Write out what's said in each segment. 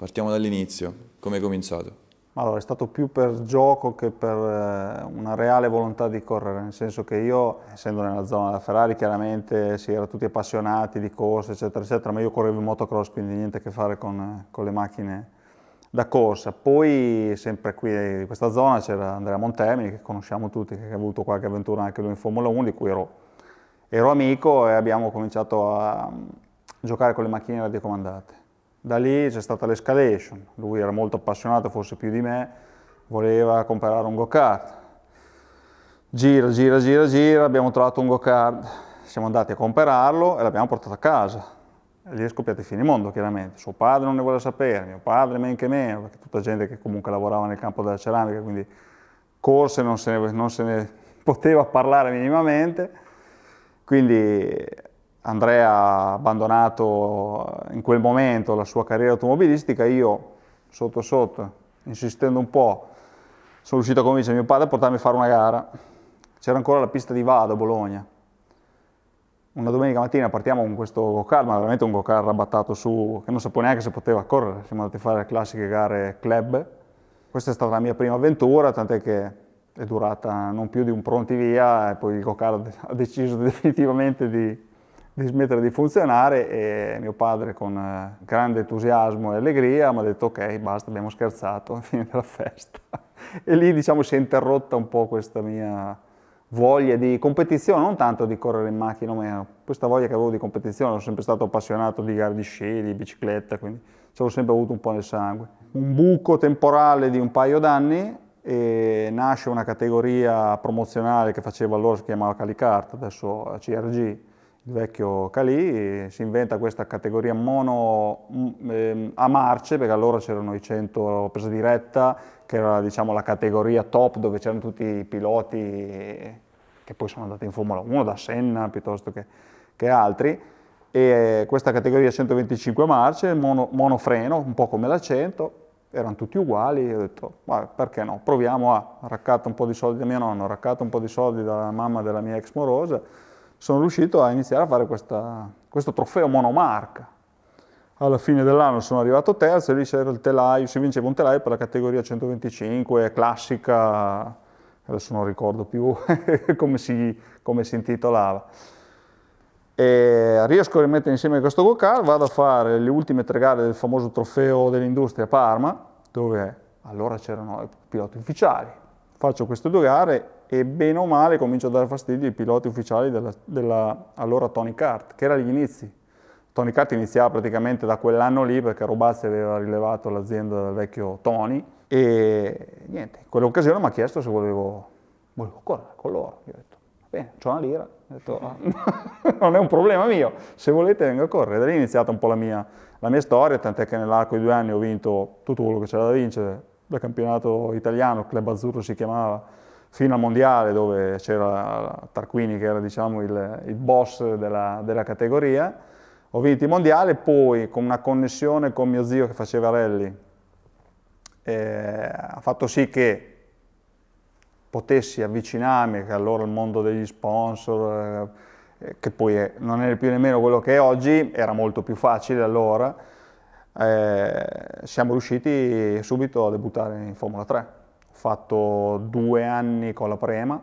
Partiamo dall'inizio, come è cominciato? Allora, è stato più per gioco che per eh, una reale volontà di correre, nel senso che io, essendo nella zona della Ferrari, chiaramente si sì, era tutti appassionati di corsa, eccetera, eccetera, ma io correvo in motocross, quindi niente a che fare con, con le macchine da corsa. Poi, sempre qui eh, in questa zona, c'era Andrea Montemini, che conosciamo tutti, che ha avuto qualche avventura anche lui in Formula 1, di cui ero, ero amico e abbiamo cominciato a mm, giocare con le macchine radiocomandate da lì c'è stata l'escalation, lui era molto appassionato, forse più di me, voleva comprare un go-kart. Gira, gira, gira, gira, abbiamo trovato un go-kart, siamo andati a comprarlo e l'abbiamo portato a casa. E lì è scoppiato il finimondo, chiaramente. Suo padre non ne vuole sapere, mio padre men che meno, perché tutta gente che comunque lavorava nel campo della ceramica, quindi corse non se ne, non se ne poteva parlare minimamente. Quindi Andrea ha abbandonato in quel momento la sua carriera automobilistica, io sotto sotto, insistendo un po', sono riuscito a convincere mio padre a portarmi a fare una gara. C'era ancora la pista di Vado a Bologna. Una domenica mattina partiamo con questo go-kart, ma veramente un go-kart rabattato su, che non sapevo neanche se poteva correre. Siamo andati a fare le classiche gare club. Questa è stata la mia prima avventura, tant'è che è durata non più di un pronti via e poi il go-kart ha deciso definitivamente di di smettere di funzionare e mio padre con eh, grande entusiasmo e allegria mi ha detto ok basta abbiamo scherzato, è fine della festa. E lì diciamo si è interrotta un po' questa mia voglia di competizione, non tanto di correre in macchina, ma questa voglia che avevo di competizione, sono sempre stato appassionato di gare di sci, di bicicletta, quindi ce l'ho sempre avuto un po' nel sangue. Un buco temporale di un paio d'anni e nasce una categoria promozionale che facevo allora, si chiamava Calicart, adesso eh, CRG, il vecchio Calì, si inventa questa categoria mono eh, a marce, perché allora c'erano i 100 presa diretta, che era diciamo, la categoria top dove c'erano tutti i piloti che poi sono andati in Formula 1, da Senna piuttosto che, che altri, e questa categoria 125 marce, mono, monofreno, un po' come la 100, erano tutti uguali, ho detto, ma perché no, proviamo a, raccattare un po' di soldi da mio nonno, raccattare un po' di soldi dalla mamma della mia ex morosa, sono riuscito a iniziare a fare questa, questo trofeo monomarca. Alla fine dell'anno sono arrivato terzo e lì c'era il telaio, si vinceva un telaio per la categoria 125, classica, adesso non ricordo più come, si, come si intitolava. E riesco a rimettere insieme questo go car vado a fare le ultime tre gare del famoso trofeo dell'industria a Parma, dove allora c'erano i piloti ufficiali. Faccio queste due gare e bene o male comincia a dare fastidio ai piloti ufficiali della, della allora Tony Kart, che era agli inizi. Tony Kart iniziava praticamente da quell'anno lì perché Robazzi aveva rilevato l'azienda del vecchio Tony e niente, in quell'occasione mi ha chiesto se volevo, volevo correre con loro. Io ho detto, bene, ho una lira, ho detto, ah, non è un problema mio, se volete vengo a correre. Da lì è iniziata un po' la mia, la mia storia, tant'è che nell'arco di due anni ho vinto tutto quello che c'era da vincere, il campionato italiano, il Club Azzurro si chiamava, fino al mondiale dove c'era Tarquini che era diciamo, il, il, boss della, della, categoria, ho vinto il mondiale, poi con una connessione con mio zio che faceva rally, eh, ha fatto sì che potessi avvicinarmi, che allora il mondo degli sponsor, eh, che poi è, non è più nemmeno quello che è oggi, era molto più facile allora, eh, siamo riusciti subito a debuttare in Formula 3 fatto due anni con la Prema,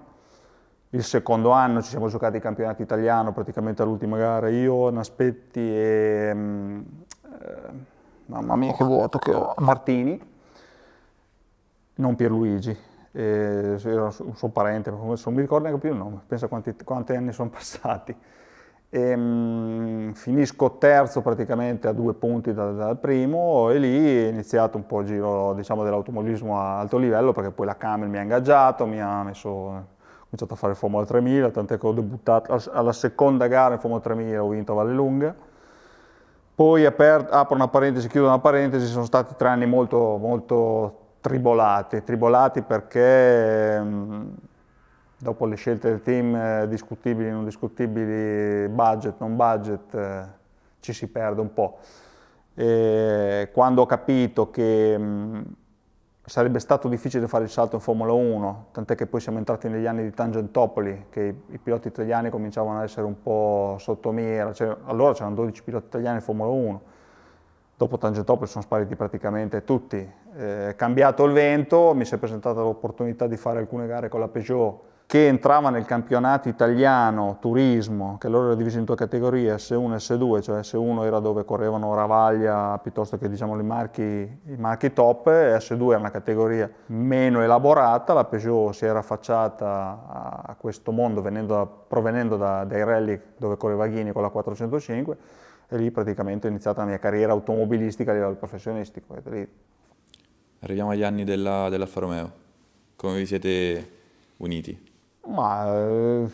il secondo anno ci siamo giocati il campionato italiano, praticamente all'ultima gara io, Naspetti e... Mm, eh, mamma mia che vuoto che ho! Martini, non Pierluigi, eh, era un suo parente, non mi ricordo neanche più il nome, pensa quanti, quanti anni sono passati. E, ehm, finisco terzo praticamente a due punti dal, dal, primo e lì è iniziato un po' il giro diciamo, dell'automobilismo a alto livello perché poi la Camel mi ha ingaggiato, mi ha messo, cominciato a fare il Formula 3000, tant'è che ho debuttato alla seconda gara in Formula 3000, ho vinto a Valle Lunga. Poi aper, apro una parentesi, chiudo una parentesi, sono stati tre anni molto, molto tribolati, tribolati perché... Mh, ehm, dopo le scelte del team, eh, discutibili, non discutibili, budget, non budget, eh, ci si perde un po'. E quando ho capito che mh, mm, sarebbe stato difficile fare il salto in Formula 1, tant'è che poi siamo entrati negli anni di Tangentopoli, che i, i piloti italiani cominciavano ad essere un po' sottomira, cioè, allora c'erano 12 piloti italiani in Formula 1, dopo Tangentopoli sono spariti praticamente tutti. Eh, cambiato il vento, mi si è presentata l'opportunità di fare alcune gare con la Peugeot, che entrava nel campionato italiano turismo, che allora era diviso in due categorie, S1 e S2, cioè S1 era dove correvano Ravaglia piuttosto che diciamo, i, marchi, i, marchi, top, e S2 era una categoria meno elaborata, la Peugeot si era affacciata a questo mondo da, provenendo da, dai rally dove correva Ghini con la 405 e lì praticamente è iniziata la mia carriera automobilistica a livello professionistico. Arriviamo agli anni della, dell'Alfa Romeo, come vi siete uniti? Ma eh,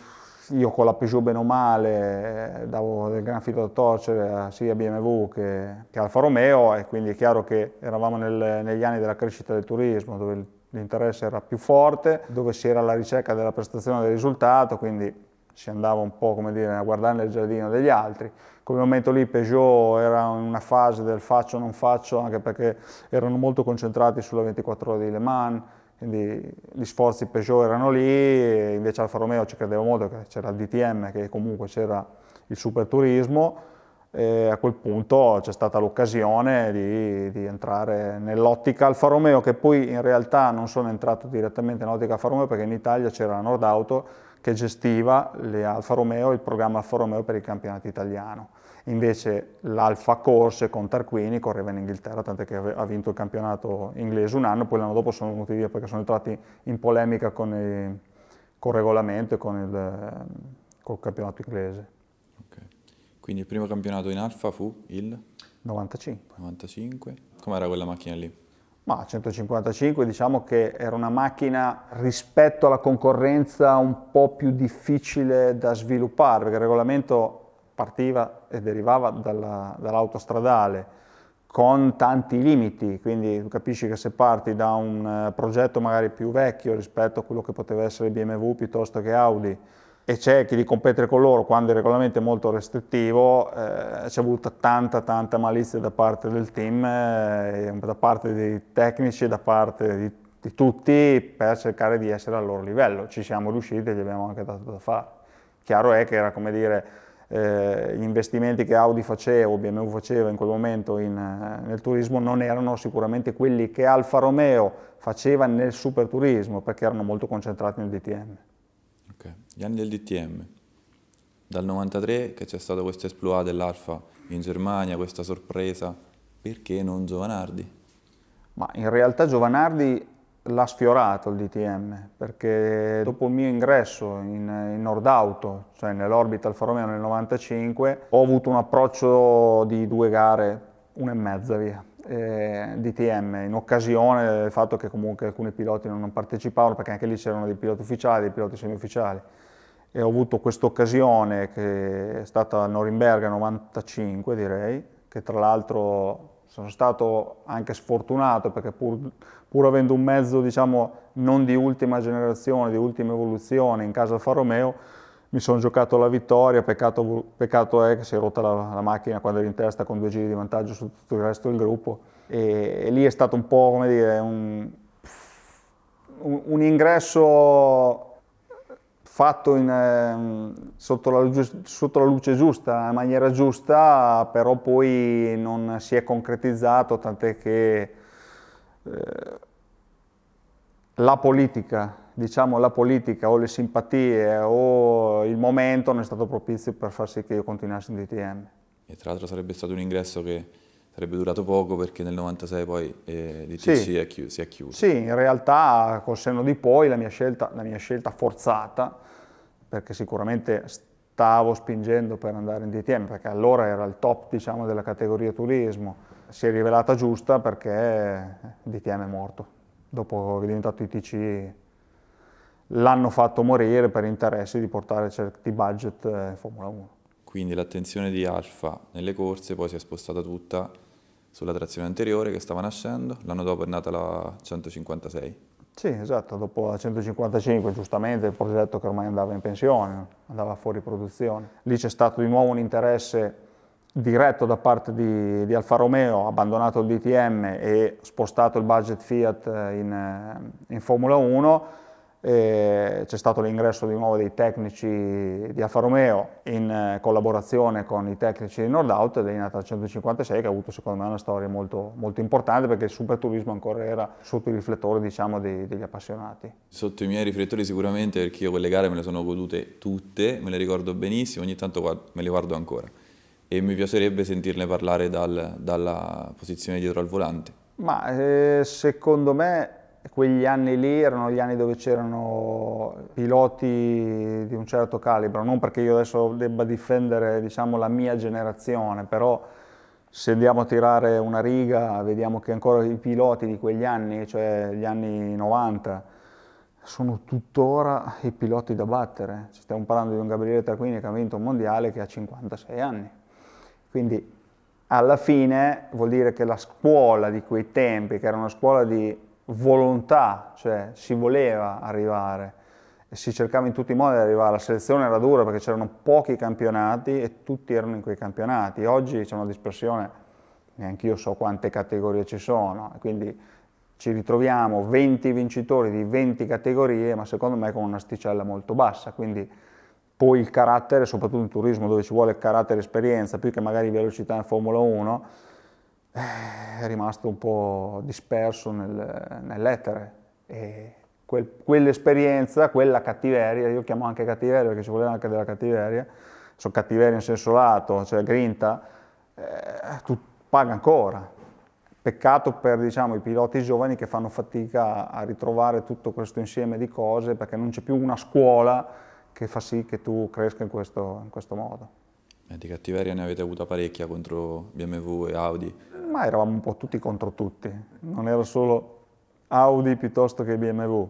io con la Peugeot bene o male eh, davo del gran filo da torcere sia a BMW che, che Alfa Romeo e quindi è chiaro che eravamo nel, negli anni della crescita del turismo dove l'interesse era più forte, dove si era alla ricerca della prestazione del risultato, quindi si andava un po' come dire a guardare nel giardino degli altri. Come momento lì Peugeot era in una fase del faccio o non faccio anche perché erano molto concentrati sulla 24 ore di Le Mans, quindi gli sforzi Peugeot erano lì, invece Alfa Romeo ci credevo molto, che c'era il DTM, che comunque c'era il super turismo, e a quel punto c'è stata l'occasione di, di, entrare nell'ottica Alfa Romeo, che poi in realtà non sono entrato direttamente nell'ottica Alfa Romeo perché in Italia c'era la Nord Auto che gestiva le Alfa Romeo, il programma Alfa Romeo per il campionato italiano invece l'Alfa Corse con Tarquini correva in Inghilterra, tant'è che ha vinto il campionato inglese un anno, poi l'anno dopo sono venuti via perché sono entrati in polemica con il, col regolamento e con il, col campionato inglese. Okay. Quindi il primo campionato in Alfa fu il? 95. 95. Com'era quella macchina lì? Ma 155 diciamo che era una macchina rispetto alla concorrenza un po' più difficile da sviluppare, perché il regolamento partiva e derivava dall'autostradale con tanti limiti, quindi tu capisci che se parti da un eh, progetto magari più vecchio rispetto a quello che poteva essere BMW piuttosto che Audi e cerchi di competere con loro quando il regolamento è molto restrittivo, eh, c'è voluta tanta tanta malizia da parte del team, eh, da parte dei tecnici, da parte di, di tutti per cercare di essere al loro livello. Ci siamo riusciti e gli abbiamo anche dato da fare. Chiaro è che era come dire eh, gli investimenti che Audi faceva o BMW faceva in quel momento in, eh, nel turismo non erano sicuramente quelli che Alfa Romeo faceva nel super turismo perché erano molto concentrati nel DTM. Okay. Gli anni del DTM, dal 93 che c'è stato questo esploit dell'Alfa in Germania, questa sorpresa, perché non Giovanardi? Ma in realtà Giovanardi l'ha sfiorato il DTM perché dopo il mio ingresso in, in Nord Auto, cioè nell'Orbital Alfa Romeo nel 95, ho avuto un approccio di due gare, una e mezza via. Eh, DTM in occasione del fatto che comunque alcuni piloti non partecipavano perché anche lì c'erano dei piloti ufficiali, dei piloti semiufficiali e ho avuto questa occasione che è stata a Norimberga 95 direi che tra l'altro sono stato anche sfortunato perché pur pur avendo un mezzo diciamo, non di ultima generazione, di ultima evoluzione in casa Alfa Romeo, mi sono giocato la vittoria, peccato, peccato, è che si è rotta la, la, macchina quando eri in testa con due giri di vantaggio su tutto il resto del gruppo e, e lì è stato un po' come dire un, un, ingresso fatto in, ehm, sotto, la, sotto, la, luce giusta, in maniera giusta, però poi non si è concretizzato, tant'è che eh, la politica, diciamo la politica o le simpatie o il momento non è stato propizio per far sì che io continuassi in DTM. E tra l'altro sarebbe stato un ingresso che sarebbe durato poco perché nel 96 poi eh, DTC sì. è chiuso, si è chiuso. Sì, in realtà col senno di poi la mia scelta, la mia scelta forzata, perché sicuramente stavo spingendo per andare in DTM, perché allora era il top diciamo, della categoria turismo, si è rivelata giusta perché DTM è morto dopo che è diventato ITC, l'hanno fatto morire per interesse di portare certi budget eh, in Formula 1. Quindi l'attenzione di Alfa nelle corse poi si è spostata tutta sulla trazione anteriore che stava nascendo, l'anno dopo è nata la 156. Sì, esatto, dopo la 155 giustamente il progetto che ormai andava in pensione, andava fuori produzione. Lì c'è stato di nuovo un interesse diretto da parte di, di Alfa Romeo, abbandonato il DTM e spostato il budget Fiat eh, in, eh, in Formula 1, c'è stato l'ingresso di nuovo dei tecnici di Alfa Romeo in eh, collaborazione con i tecnici di Nordout ed è nata 156 che ha avuto secondo me una storia molto, molto importante perché il superturismo ancora era sotto i riflettori diciamo, dei, degli appassionati. Sotto i miei riflettori sicuramente perché io quelle gare me le sono godute tutte, me le ricordo benissimo, ogni tanto me le guardo ancora e mi piacerebbe sentirne parlare dal, dalla posizione dietro al volante. Ma eh, secondo me quegli anni lì erano gli anni dove c'erano piloti di un certo calibro, non perché io adesso debba difendere diciamo, la mia generazione, però se andiamo a tirare una riga vediamo che ancora i piloti di quegli anni, cioè gli anni 90, sono tuttora i piloti da battere. Stiamo parlando di un Gabriele Tarquini che ha vinto un mondiale che ha 56 anni. Quindi alla fine vuol dire che la scuola di quei tempi, che era una scuola di volontà, cioè si voleva arrivare, si cercava in tutti i modi di arrivare, la selezione era dura perché c'erano pochi campionati e tutti erano in quei campionati. Oggi c'è una dispersione, neanche io so quante categorie ci sono, quindi ci ritroviamo 20 vincitori di 20 categorie, ma secondo me con un'asticella molto bassa, quindi poi il carattere, soprattutto in turismo dove ci vuole carattere e esperienza, più che magari velocità in Formula 1, eh, è rimasto un po' disperso nel, nell'etere. E quel, quell'esperienza, quella cattiveria, io chiamo anche cattiveria perché ci voleva anche della cattiveria, sono cattiveria in senso lato, cioè grinta, eh, tu paga ancora. Peccato per diciamo, i piloti giovani che fanno fatica a ritrovare tutto questo insieme di cose perché non c'è più una scuola che fa sì che tu cresca in questo, in questo modo. E eh, di cattiveria ne avete avuta parecchia contro BMW e Audi? Ma eravamo un po' tutti contro tutti, non era solo Audi piuttosto che BMW,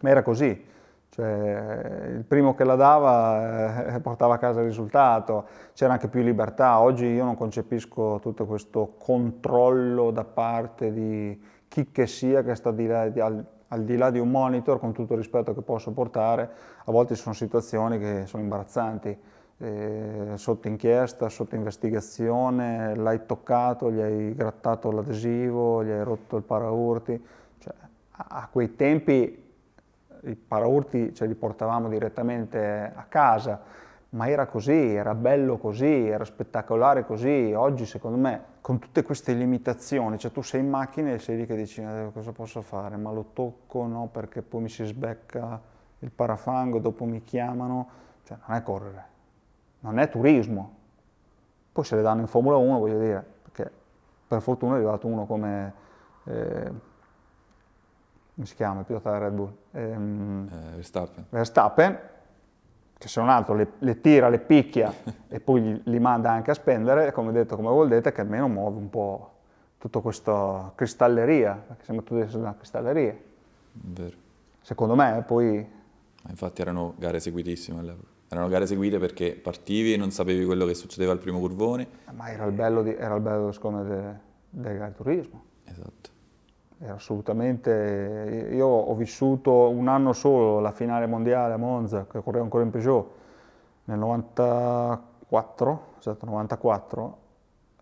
ma era così. Cioè, il primo che la dava eh, eh, portava a casa il risultato, c'era anche più libertà. Oggi io non concepisco tutto questo controllo da parte di chi che sia che sta di là, di, al di là di un monitor, con tutto il rispetto che posso portare, a volte ci sono situazioni che sono imbarazzanti, eh, sotto inchiesta, sotto investigazione, l'hai toccato, gli hai grattato l'adesivo, gli hai rotto il paraurti, cioè, a, a quei tempi i paraurti ce li portavamo direttamente a casa, ma era così, era bello così, era spettacolare così, oggi secondo me con tutte queste limitazioni, cioè tu sei in macchina e sei lì che dici eh, cosa posso fare, ma lo tocco no perché poi mi si sbecca il parafango, dopo mi chiamano, cioè non è correre, non è turismo, poi se le danno in Formula 1 voglio dire, perché per fortuna è arrivato uno come, eh, come si chiama il pilota della Red Bull? Ehm, eh, Verstappen. Verstappen che se non altro le, le tira, le picchia e poi li manda anche a spendere, come detto, come volete, che almeno muove un po' tutta questa cristalleria, perché sembra tutto una cristalleria. Vero. Secondo me poi... Infatti erano gare seguitissime all'epoca. Erano gare seguite perché partivi e non sapevi quello che succedeva al primo curvone. Ma era il bello, di, era il bello secondo me, delle de gare turismo. Esatto. Era assolutamente, io ho vissuto un anno solo la finale mondiale a Monza, che correva ancora in Peugeot, nel 94, esatto, 94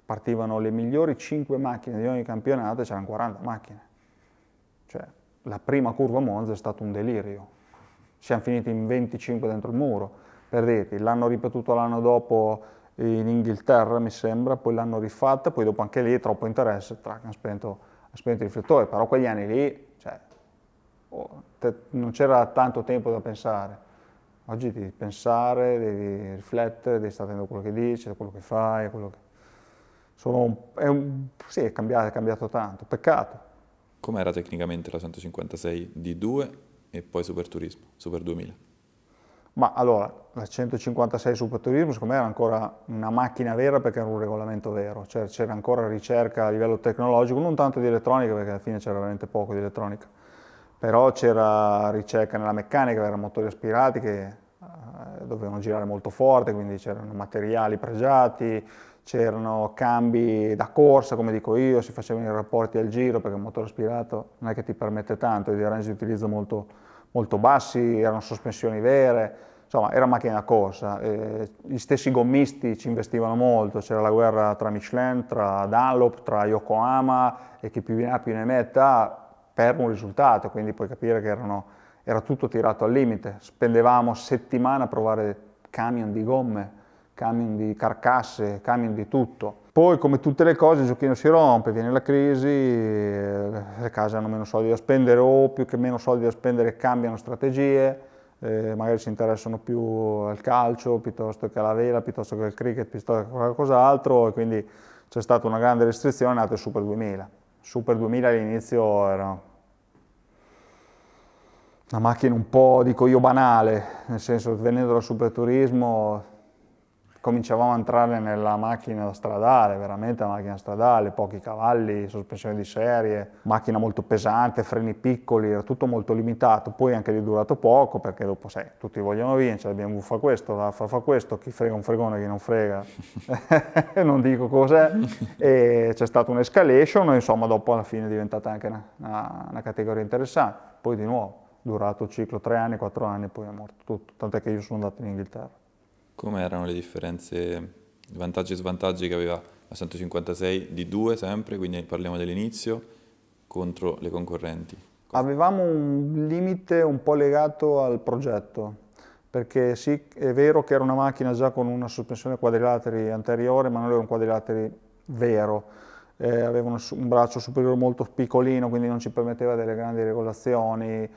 partivano le migliori 5 macchine di ogni campionato e c'erano 40 macchine. Cioè, la prima curva a Monza è stato un delirio. Siamo finiti in 25 dentro il muro, per L'hanno ripetuto l'anno dopo in Inghilterra, mi sembra, poi l'hanno rifatta, poi dopo anche lì troppo interesse, track, hanno spento spento il riflettore, però quegli anni lì cioè, oh, te, non c'era tanto tempo da pensare. Oggi devi pensare, devi riflettere, devi stare attento a quello che dici, a quello che fai, quello che... Sono, è un, sì, è cambiato, è cambiato tanto, peccato. Com'era tecnicamente la 156 D2 e poi Super Turismo, Super 2000? Ma allora, la 156 Super Turismo secondo me era ancora una macchina vera perché era un regolamento vero, cioè c'era ancora ricerca a livello tecnologico, non tanto di elettronica perché alla fine c'era veramente poco di elettronica, però c'era ricerca nella meccanica, erano motori aspirati che eh, dovevano girare molto forte, quindi c'erano materiali pregiati, c'erano cambi da corsa, come dico io, si facevano i rapporti al giro perché un motore aspirato non è che ti permette tanto, di range di utilizzo molto molto bassi, erano sospensioni vere, insomma era macchina corsa, eh, gli stessi gommisti ci investivano molto, c'era la guerra tra Michelin, tra Dunlop, tra Yokohama e chi più ne ha più ne metta per un risultato, quindi puoi capire che erano, era tutto tirato al limite, spendevamo settimane a provare camion di gomme, camion di carcasse, camion di tutto poi, come tutte le cose, il giochino si rompe, viene la crisi, eh, le case hanno meno soldi da spendere o più che meno soldi da spendere cambiano strategie, eh, magari si interessano più al calcio piuttosto che alla vela, piuttosto che al cricket, piuttosto che a qualcos'altro e quindi c'è stata una grande restrizione, è nato il Super 2000. Super 2000 all'inizio era una macchina un po', dico io, banale, nel senso venendo dal Turismo cominciavamo a entrare nella macchina stradale, veramente la macchina stradale, pochi cavalli, sospensione di serie, macchina molto pesante, freni piccoli, era tutto molto limitato, poi anche di durato poco perché dopo sai, tutti vogliono vincere, la BMW fa questo, la fa, fa questo, chi frega un fregone, chi non frega, non dico cos'è, e c'è stata un'escalation, insomma dopo alla fine è diventata anche una, una, una categoria interessante, poi di nuovo durato il ciclo tre anni, quattro anni, poi è morto tutto, tant'è che io sono andato in Inghilterra. Come erano le differenze, vantaggi e svantaggi che aveva la 156 di 2 sempre, quindi parliamo dell'inizio, contro le concorrenti? Avevamo un limite un po' legato al progetto, perché sì, è vero che era una macchina già con una sospensione quadrilateri anteriore, ma non era un quadrilateri vero. Eh, aveva un, un braccio superiore molto piccolino, quindi non ci permetteva delle grandi regolazioni,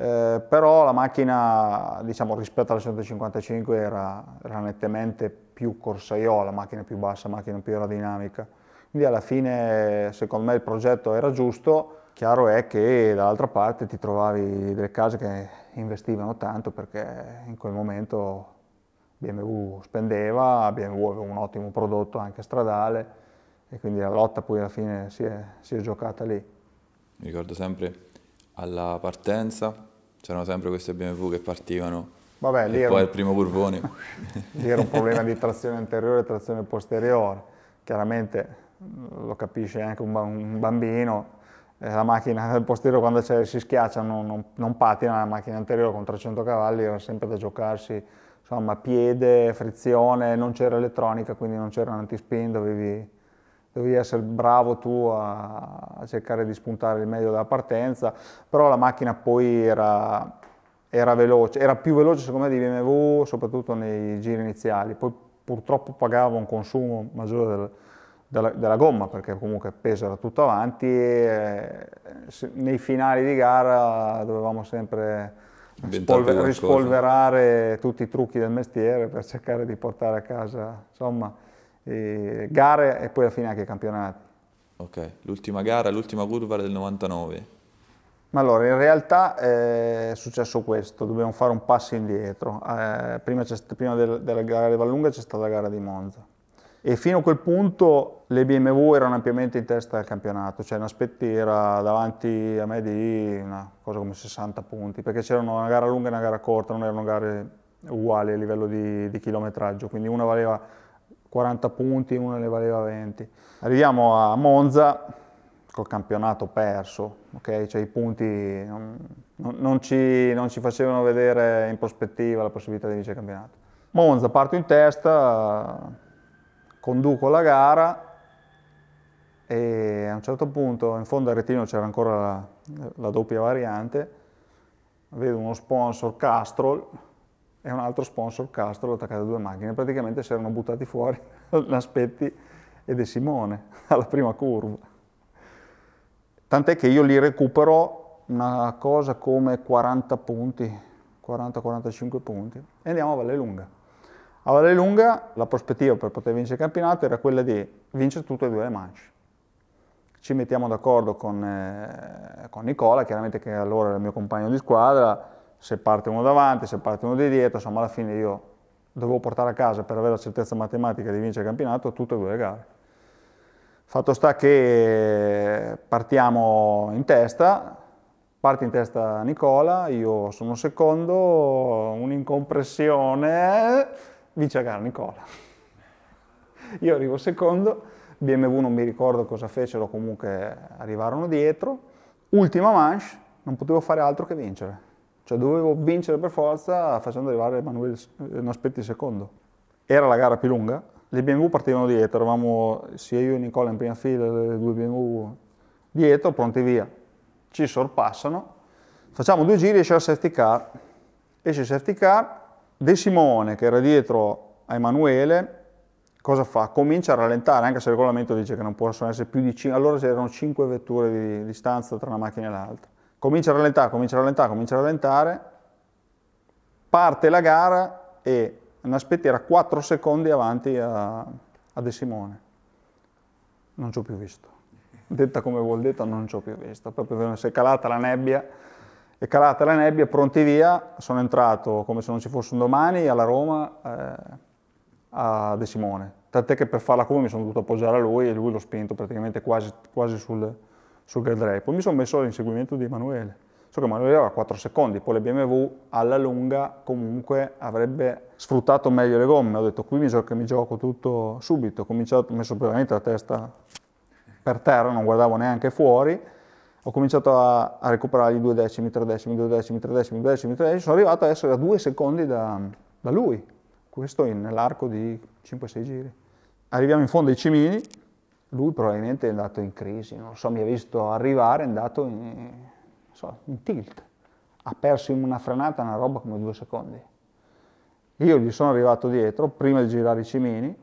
eh, però la macchina diciamo, rispetto alla 155 era, era, nettamente più corsaiola, macchina più bassa, macchina più aerodinamica. Quindi alla fine secondo me il progetto era giusto, chiaro è che dall'altra parte ti trovavi delle case che investivano tanto perché in quel momento BMW spendeva, BMW aveva un ottimo prodotto anche stradale e quindi la lotta poi alla fine si è, si è giocata lì. Mi ricordo sempre alla partenza c'erano sempre queste BMW che partivano Vabbè, lì e poi un... il primo curvone. lì era un problema di trazione anteriore e trazione posteriore, chiaramente lo capisce anche un bambino, eh, la macchina posteriore quando si schiaccia non, non, non, patina, la macchina anteriore con 300 cavalli era sempre da giocarsi, insomma piede, frizione, non c'era elettronica, quindi non c'era un antispin, dovevi devi essere bravo tu a, a, cercare di spuntare il meglio della partenza, però la macchina poi era, era veloce, era più veloce secondo me di BMW, soprattutto nei giri iniziali, poi purtroppo pagava un consumo maggiore del, della, della, gomma perché comunque pesa era tutto avanti e eh, se, nei finali di gara dovevamo sempre rispolver, rispolverare tutti i trucchi del mestiere per cercare di portare a casa insomma eh, gare e poi alla fine anche campionati. Ok, l'ultima gara, l'ultima curva del 99. Ma allora, in realtà eh, è successo questo, dobbiamo fare un passo indietro. Eh, prima, prima del, della gara di Vallunga c'è stata la gara di Monza e fino a quel punto le BMW erano ampiamente in testa al campionato, cioè Naspetti era davanti a me di una cosa come 60 punti, perché c'erano una gara lunga e una gara corta, non erano gare uguali a livello di, di chilometraggio, quindi una valeva 40 punti, una ne valeva 20. Arriviamo a Monza col campionato perso, okay? cioè, i punti non, non, ci, non, ci, facevano vedere in prospettiva la possibilità di vincere il campionato. Monza parto in testa, conduco la gara e a un certo punto in fondo al retino c'era ancora la, la doppia variante, vedo uno sponsor Castrol e un altro sponsor Castro attaccate due macchine, praticamente si erano buttati fuori l'aspetti e De Simone alla prima curva. Tant'è che io li recupero una cosa come 40 punti, 40-45 punti e andiamo a Vallelunga. A Vallelunga la prospettiva per poter vincere il campionato era quella di vincere tutte e due le manche. Ci mettiamo d'accordo con, eh, con Nicola, chiaramente che allora era il mio compagno di squadra, se parte uno davanti, se parte uno di dietro, insomma alla fine io dovevo portare a casa per avere la certezza matematica di vincere il campionato tutte e due le gare. Fatto sta che partiamo in testa, parte in testa Nicola, io sono secondo, un'incompressione, vince la gara Nicola. Io arrivo secondo, BMW non mi ricordo cosa fecero, comunque arrivarono dietro, ultima manche, non potevo fare altro che vincere cioè dovevo vincere per forza facendo arrivare Emanuele eh, Naspetti secondo. Era la gara più lunga, le BMW partivano dietro, eravamo sia io e Nicola in prima fila, le due BMW dietro, pronti via. Ci sorpassano, facciamo due giri, esce la safety car, esce il safety car, De Simone che era dietro a Emanuele, cosa fa? Comincia a rallentare, anche se il regolamento dice che non possono essere più di 5, allora c'erano 5 vetture di distanza tra una macchina e l'altra comincia a rallentare, comincia a rallentare, comincia a rallentare, parte la gara e Naspetti era 4 secondi avanti a, a De Simone. Non ci ho più visto. Detta come vuol detto, non ci ho più visto. Proprio si è calata la nebbia, è calata la nebbia, pronti via, sono entrato come se non ci fosse un domani alla Roma eh, a De Simone. Tant'è che per farla come mi sono dovuto appoggiare a lui e lui l'ho spinto praticamente quasi, quasi sul, sul guardrail. Poi mi sono messo all'inseguimento di Emanuele. So che Emanuele aveva 4 secondi, poi le BMW alla lunga comunque avrebbe sfruttato meglio le gomme. Ho detto qui mi gioco, mi gioco tutto subito. Ho cominciato, ho messo veramente la testa per terra, non guardavo neanche fuori. Ho cominciato a, a recuperare i due decimi, tre decimi, due decimi, tre decimi, due decimi, tre decimi. Sono arrivato ad essere a due secondi da, da lui. Questo nell'arco di 5-6 giri. Arriviamo in fondo ai cimini, lui probabilmente è andato in crisi, non so, mi ha visto arrivare, è andato in, so, in tilt, ha perso in una frenata una roba come due secondi. Io gli sono arrivato dietro, prima di girare i cimini,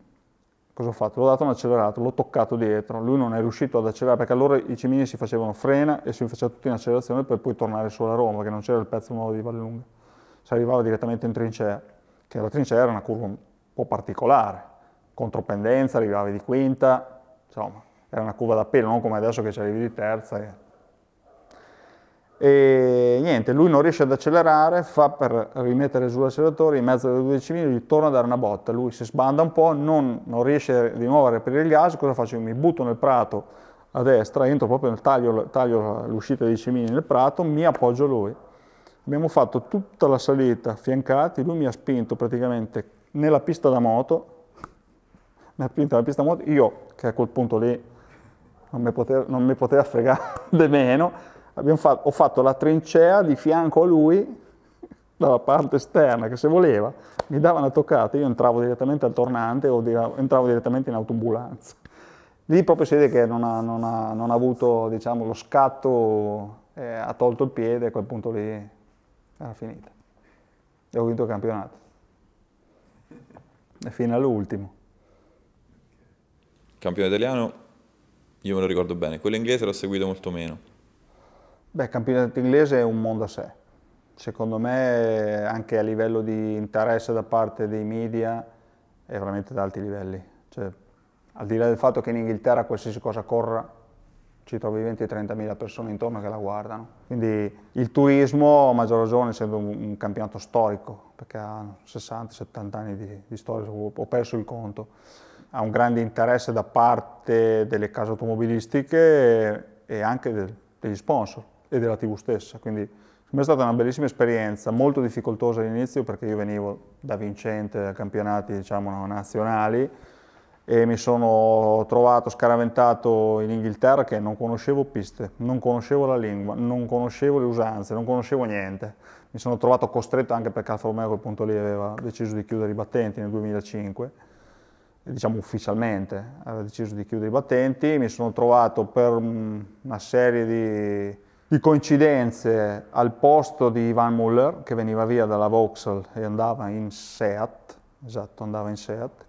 cosa ho fatto? L'ho dato un accelerato, l'ho toccato dietro, lui non è riuscito ad accelerare, perché allora i cimini si facevano frena e si faceva tutto in accelerazione per poi tornare solo a Roma, perché non c'era il pezzo nuovo di Vallelunga, si arrivava direttamente in trincea, che la trincea era una curva un po' particolare, contropendenza, arrivavi di quinta, insomma, era una curva d'appello, non come adesso che ci arrivi di terza. E... e niente, lui non riesce ad accelerare, fa per rimettere sull'acceleratore, in mezzo alle 12 miglia gli torna a dare una botta, lui si sbanda un po', non, non riesce di nuovo a reperire il gas, cosa faccio? Mi butto nel prato a destra, entro proprio nel taglio, taglio l'uscita dei cimini nel prato, mi appoggio a lui. Abbiamo fatto tutta la salita fiancati, lui mi ha spinto praticamente nella pista da moto mi ha pinto la pista moto, io che a quel punto lì non mi, poter, non mi poteva fregare di meno, fatto, ho fatto la trincea di fianco a lui dalla parte esterna che se voleva mi dava una toccata, io entravo direttamente al tornante o di, entravo direttamente in autoambulanza. Lì proprio si vede che non ha, non ha, non ha avuto diciamo, lo scatto, eh, ha tolto il piede e a quel punto lì era finita. E ho vinto il campionato. E fino all'ultimo. Campione italiano, io me lo ricordo bene, quello inglese l'ho seguito molto meno. Beh, il campionato inglese è un mondo a sé. Secondo me, anche a livello di interesse da parte dei media, è veramente ad alti livelli. Cioè, al di là del fatto che in Inghilterra qualsiasi cosa corra, ci trovi 20-30 mila persone intorno che la guardano. Quindi il turismo, a maggior ragione, essendo un, un campionato storico, perché ha 60-70 anni di, di storia, ho perso il conto ha un grande interesse da parte delle case automobilistiche e anche degli sponsor e della TV stessa. Quindi è stata una bellissima esperienza, molto difficoltosa all'inizio perché io venivo da vincente a campionati diciamo, nazionali e mi sono trovato scaraventato in Inghilterra che non conoscevo piste, non conoscevo la lingua, non conoscevo le usanze, non conoscevo niente. Mi sono trovato costretto anche perché Alfa Romeo a quel punto lì aveva deciso di chiudere i battenti nel 2005 diciamo ufficialmente, aveva deciso di chiudere i battenti, mi sono trovato per una serie di, di coincidenze al posto di Ivan Muller che veniva via dalla Vauxhall e andava in Seat, esatto, andava in Seat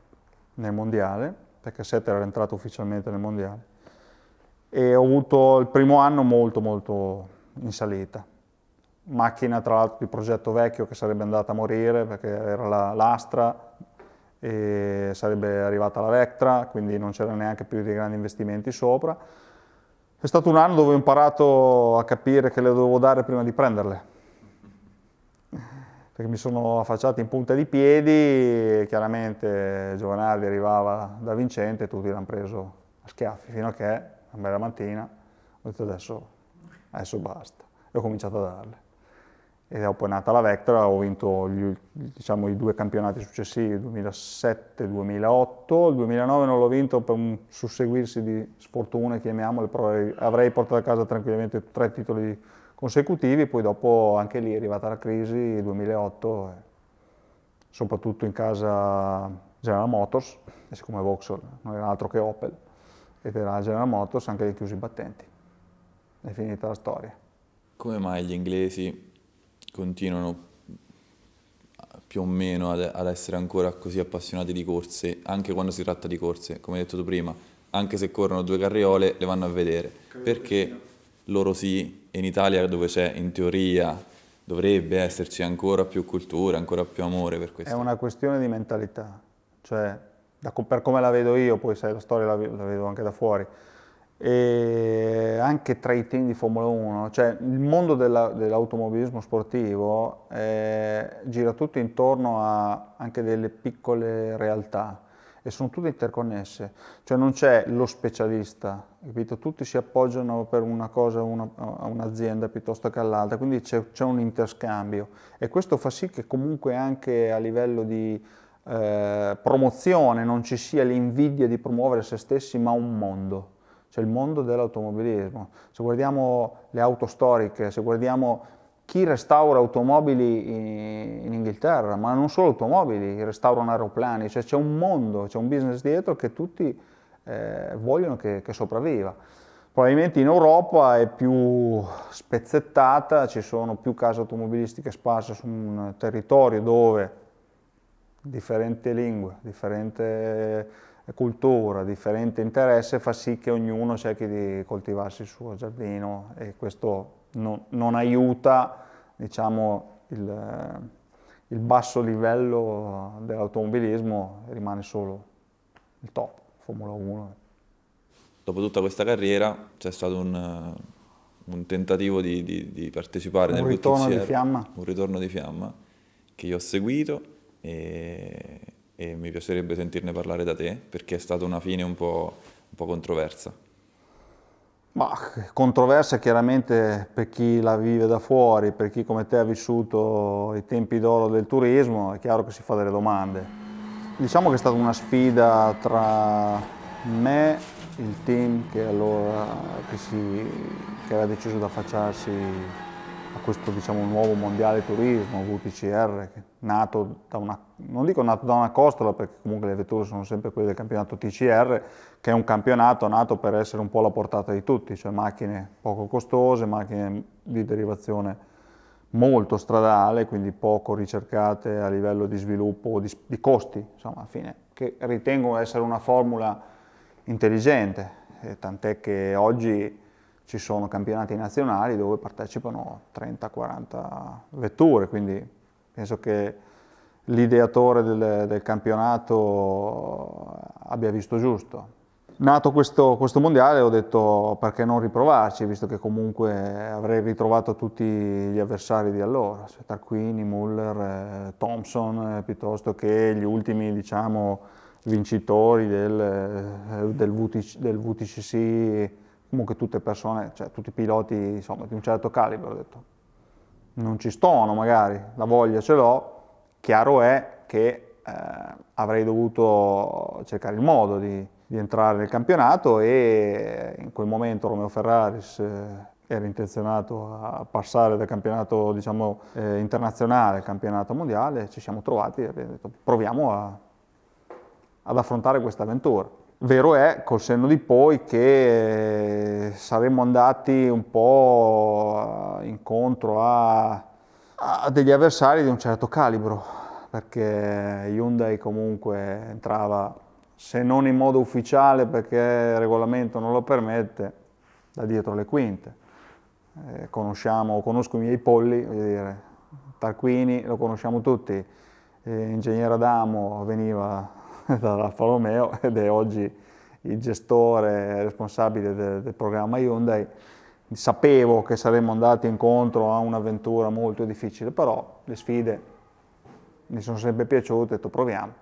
nel mondiale, perché Seat era entrato ufficialmente nel mondiale e ho avuto il primo anno molto molto in salita. Macchina tra l'altro di progetto vecchio che sarebbe andata a morire perché era la lastra, e sarebbe arrivata la Vectra, quindi non c'erano neanche più dei grandi investimenti sopra. È stato un anno dove ho imparato a capire che le dovevo dare prima di prenderle, perché mi sono affacciato in punta di piedi, chiaramente Giovanardi arrivava da vincente e tutti l'hanno preso a schiaffi, fino a che, una bella mattina, ho detto adesso, adesso basta, e ho cominciato a darle e dopo è nata la Vectra, ho vinto gli, diciamo, i due campionati successivi, 2007-2008, il 2009 non l'ho vinto per un susseguirsi di sfortune, chiamiamole, però avrei portato a casa tranquillamente tre titoli consecutivi, poi dopo anche lì è arrivata la crisi, 2008, eh, soprattutto in casa General Motors, e siccome Vauxhall non era altro che Opel, ed era General Motors, anche lì chiusi i battenti. È finita la storia. Come mai gli inglesi continuano più o meno ad, ad, essere ancora così appassionati di corse, anche quando si tratta di corse, come hai detto tu prima, anche se corrono due carriole le vanno a vedere, perché loro sì, in Italia dove c'è in teoria dovrebbe esserci ancora più cultura, ancora più amore per questo. È una questione di mentalità, cioè da, per come la vedo io, poi sai la storia la, la vedo anche da fuori, e anche tra i team di Formula 1, cioè il mondo della, dell'automobilismo sportivo eh, gira tutto intorno a anche delle piccole realtà e sono tutte interconnesse, cioè non c'è lo specialista, capito? tutti si appoggiano per una cosa una, a un'azienda piuttosto che all'altra, quindi c'è, c'è, un interscambio e questo fa sì che comunque anche a livello di eh, promozione non ci sia l'invidia di promuovere se stessi ma un mondo cioè il mondo dell'automobilismo. Se guardiamo le auto storiche, se guardiamo chi restaura automobili in, in Inghilterra, ma non solo automobili, restaurano aeroplani, cioè c'è un mondo, c'è un business dietro che tutti eh, vogliono che, che sopravviva. Probabilmente in Europa è più spezzettata, ci sono più case automobilistiche sparse su un territorio dove differenti lingue, differente cultura, differente interesse fa sì che ognuno cerchi di coltivarsi il suo giardino e questo non, non aiuta diciamo, il, il basso livello dell'automobilismo, rimane solo il top, Formula 1. Dopo tutta questa carriera c'è stato un, un tentativo di, di, di partecipare un nel ritorno di fiamma. Un ritorno di fiamma che io ho seguito e e mi piacerebbe sentirne parlare da te perché è stata una fine un po', un po controversa. Ma controversa chiaramente per chi la vive da fuori, per chi come te ha vissuto i tempi d'oro del turismo, è chiaro che si fa delle domande. Diciamo che è stata una sfida tra me, il team che allora che si, che aveva deciso di affacciarsi a questo diciamo, nuovo mondiale turismo, VTCR, nato da una, non dico nato da una costola perché comunque le vetture sono sempre quelle del campionato TCR, che è un campionato nato per essere un po' la portata di tutti, cioè macchine poco costose, macchine di derivazione molto stradale, quindi poco ricercate a livello di sviluppo o di, di, costi, insomma, alla fine, che ritengo essere una formula intelligente, tant'è che oggi ci sono campionati nazionali dove partecipano 30-40 vetture, quindi Penso che l'ideatore del, del, campionato abbia visto giusto. Nato questo, questo, mondiale ho detto perché non riprovarci, visto che comunque avrei ritrovato tutti gli avversari di allora, cioè Tarquini, Muller, eh, Thompson, eh, piuttosto che gli ultimi diciamo, vincitori del, eh, del, VTC, del VTCC, comunque tutte persone, cioè tutti piloti insomma, di un certo calibro. Ho detto non ci stono magari, la voglia ce l'ho, chiaro è che eh, avrei dovuto cercare il modo di, di, entrare nel campionato e in quel momento Romeo Ferraris eh, era intenzionato a passare dal campionato diciamo, eh, internazionale al campionato mondiale, ci siamo trovati e abbiamo detto proviamo a, ad affrontare questa avventura. Vero è, col senno di poi, che eh, saremmo andati un po' incontro a, a degli avversari di un certo calibro, perché Hyundai comunque entrava, se non in modo ufficiale perché il regolamento non lo permette, da dietro le quinte. Eh, conosciamo, conosco i miei polli, dire, Tarquini lo conosciamo tutti, eh, Ingegnere Adamo veniva da dall'Alfa Romeo ed è oggi il gestore responsabile del, del programma Hyundai. Sapevo che saremmo andati incontro a un'avventura molto difficile, però le sfide mi sono sempre piaciute, ho detto proviamo.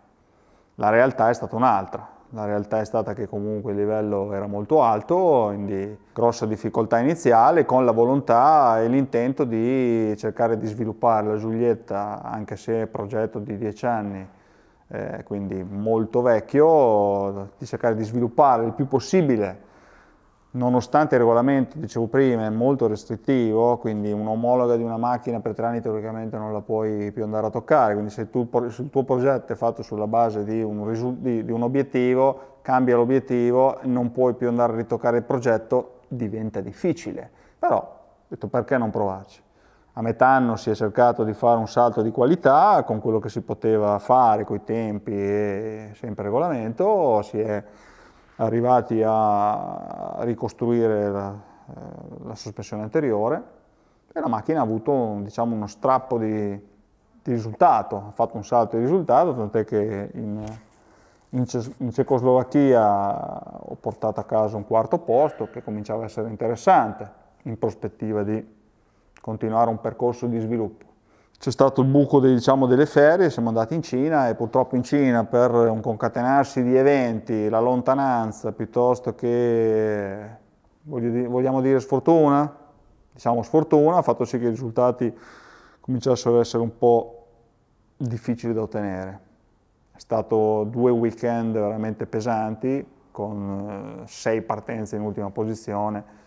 La realtà è stata un'altra, la realtà è stata che comunque il livello era molto alto, quindi grossa difficoltà iniziale, con la volontà e l'intento di cercare di sviluppare la Giulietta, anche se è progetto di dieci anni, eh, quindi molto vecchio, di cercare di sviluppare il più possibile, nonostante il regolamento, dicevo prima, è molto restrittivo, quindi un'omologa di una macchina per tre anni teoricamente non la puoi più andare a toccare, quindi se, tu, se il tuo progetto è fatto sulla base di un, di, di un obiettivo, cambia l'obiettivo, non puoi più andare a ritoccare il progetto, diventa difficile, però ho detto perché non provarci? a metà anno si è cercato di fare un salto di qualità con quello che si poteva fare, con i tempi e sempre regolamento, si è arrivati a ricostruire la, eh, la sospensione anteriore e la macchina ha avuto diciamo, uno strappo di, di, risultato, ha fatto un salto di risultato, tant'è che in, in, in Cecoslovacchia ho portato a casa un quarto posto che cominciava a essere interessante in prospettiva di continuare un percorso di sviluppo. C'è stato il buco dei, diciamo, delle ferie, siamo andati in Cina e purtroppo in Cina per un concatenarsi di eventi, la lontananza piuttosto che, dire, vogliamo dire sfortuna, diciamo sfortuna, ha fatto sì che i risultati cominciassero ad essere un po' difficili da ottenere. È stato due weekend veramente pesanti, con eh, sei partenze in ultima posizione,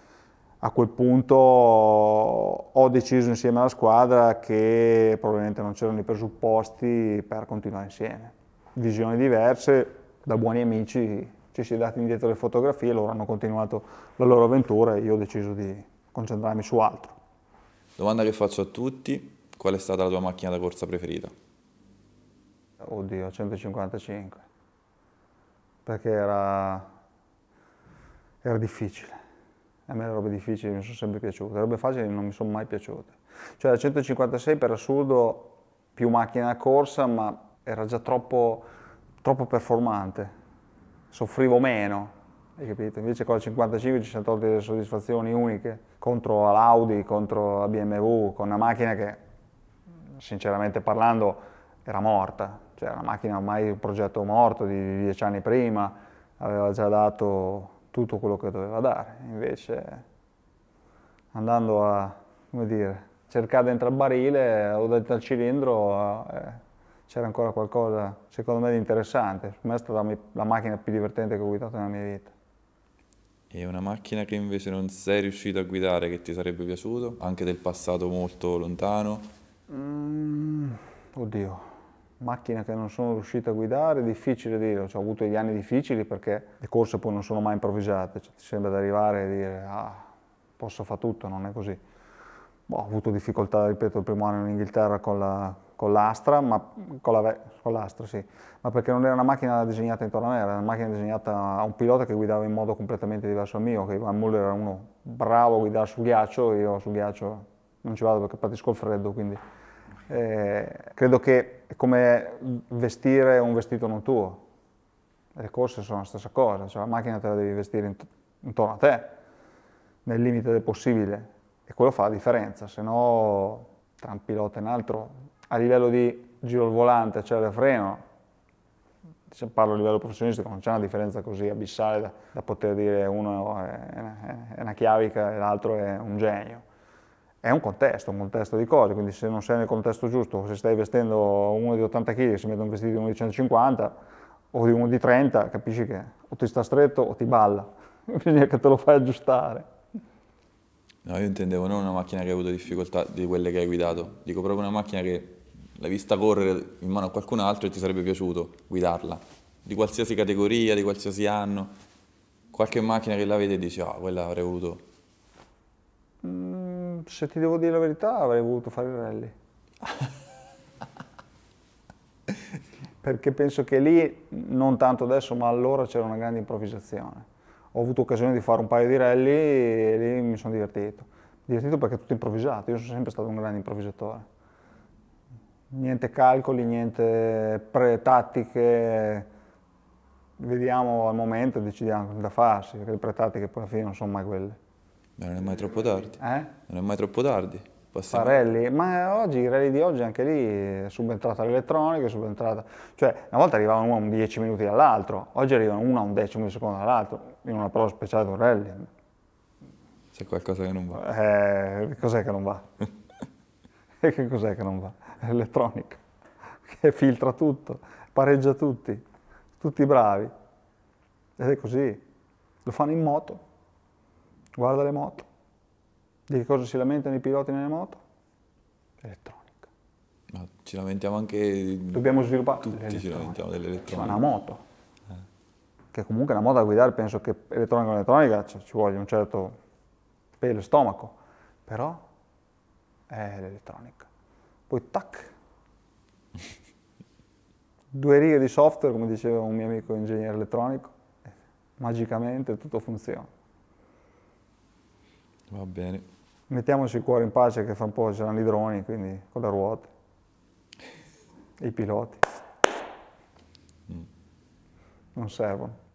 a quel punto ho deciso insieme alla squadra che probabilmente non c'erano i presupposti per continuare insieme. Visioni diverse, da buoni amici ci si è dati indietro le fotografie, loro hanno continuato la loro avventura e io ho deciso di concentrarmi su altro. Domanda che faccio a tutti, qual è stata la tua macchina da corsa preferita? Oddio, 155, perché era, era difficile a me le robe difficili mi sono sempre piaciute, le robe facili non mi sono mai piaciute. Cioè la 156 per assurdo più macchina a corsa, ma era già troppo, troppo performante, soffrivo meno, hai capito? Invece con la 55 ci sono tolte delle soddisfazioni uniche contro l'Audi, contro la BMW, con una macchina che sinceramente parlando era morta, cioè una macchina ormai un progetto morto di dieci anni prima, aveva già dato tutto quello che doveva dare, invece andando a, dire, cercare dentro al barile o dentro al cilindro eh, c'era ancora qualcosa, secondo me, di interessante. Per me è stata la, la macchina più divertente che ho guidato nella mia vita. E una macchina che invece non sei riuscito a guidare che ti sarebbe piaciuto, anche del passato molto lontano? Mm, oddio, macchina che non sono riuscito a guidare, è difficile dire, cioè, ho avuto gli anni difficili perché le corse poi non sono mai improvvisate, cioè, ti sembra di arrivare e dire ah, posso fare tutto, non è così. Boh, ho avuto difficoltà, ripeto, il primo anno in Inghilterra con, la, con l'Astra, ma, con la, con l'Astra sì. ma perché non era una macchina disegnata intorno a me, era una macchina disegnata a un pilota che guidava in modo completamente diverso dal mio, che Ivan Muller era uno bravo a guidare sul ghiaccio, io sul ghiaccio non ci vado perché patisco il freddo, quindi eh, credo che è come vestire un vestito non tuo. Le corse sono la stessa cosa, cioè la macchina te la devi vestire intorno a te, nel limite del possibile. E quello fa la differenza, se no tra un pilota e un altro, a livello di giro al volante, acceleratore freno, se parlo a livello professionistico non c'è una differenza così abissale da, da poter dire uno è, è una chiavica e l'altro è un genio è un contesto, un contesto di cose, quindi se non sei nel contesto giusto, se stai vestendo uno di 80 kg e si mette un vestito di uno di 150 o di uno di 30, capisci che o ti sta stretto o ti balla, bisogna che te lo fai aggiustare. No, io intendevo non una macchina che ha avuto difficoltà di quelle che hai guidato, dico proprio una macchina che l'hai vista correre in mano a qualcun altro e ti sarebbe piaciuto guidarla, di qualsiasi categoria, di qualsiasi anno, qualche macchina che la vedi e dici, ah, oh, quella avrei voluto. Mm se ti devo dire la verità, avrei voluto fare il rally. Perché penso che lì, non tanto adesso, ma allora c'era una grande improvvisazione. Ho avuto occasione di fare un paio di rally e lì mi sono divertito. Divertito perché è tutto improvvisato, io sono sempre stato un grande improvvisatore. Niente calcoli, niente pre-tattiche, vediamo al momento e decidiamo da farsi, perché le pre-tattiche poi alla fine non sono mai quelle. Beh, non è mai troppo tardi. Eh? Non è mai troppo tardi. Passiamo. Farelli, ma oggi i rally di oggi anche lì è subentrata l'elettronica, è subentrata... Cioè, una volta arrivava uno a un 10 minuti dall'altro, oggi arrivano uno a un decimo di secondo dall'altro, in una prova speciale di un rally. C'è qualcosa che non va. Eh, cos'è che non va? e che cos'è che non va? L'elettronica, che filtra tutto, pareggia tutti, tutti bravi. Ed è così, lo fanno in moto. Guarda le moto. Di che cosa si lamentano i piloti nelle moto? Elettronica. Ma ci lamentiamo anche... Dobbiamo sviluppare... Tutti ci lamentiamo dell'elettronica. Ma una moto. Eh. Che comunque una moto da guidare penso che elettronica o elettronica cioè, ci voglia un certo pelo e stomaco. Però è l'elettronica. Poi tac. Due righe di software, come diceva un mio amico ingegnere elettronico, magicamente tutto funziona. Va bene. Mettiamoci il cuore in pace che fra un po' c'erano i droni, quindi con le ruote, i piloti. Mm. Non servono.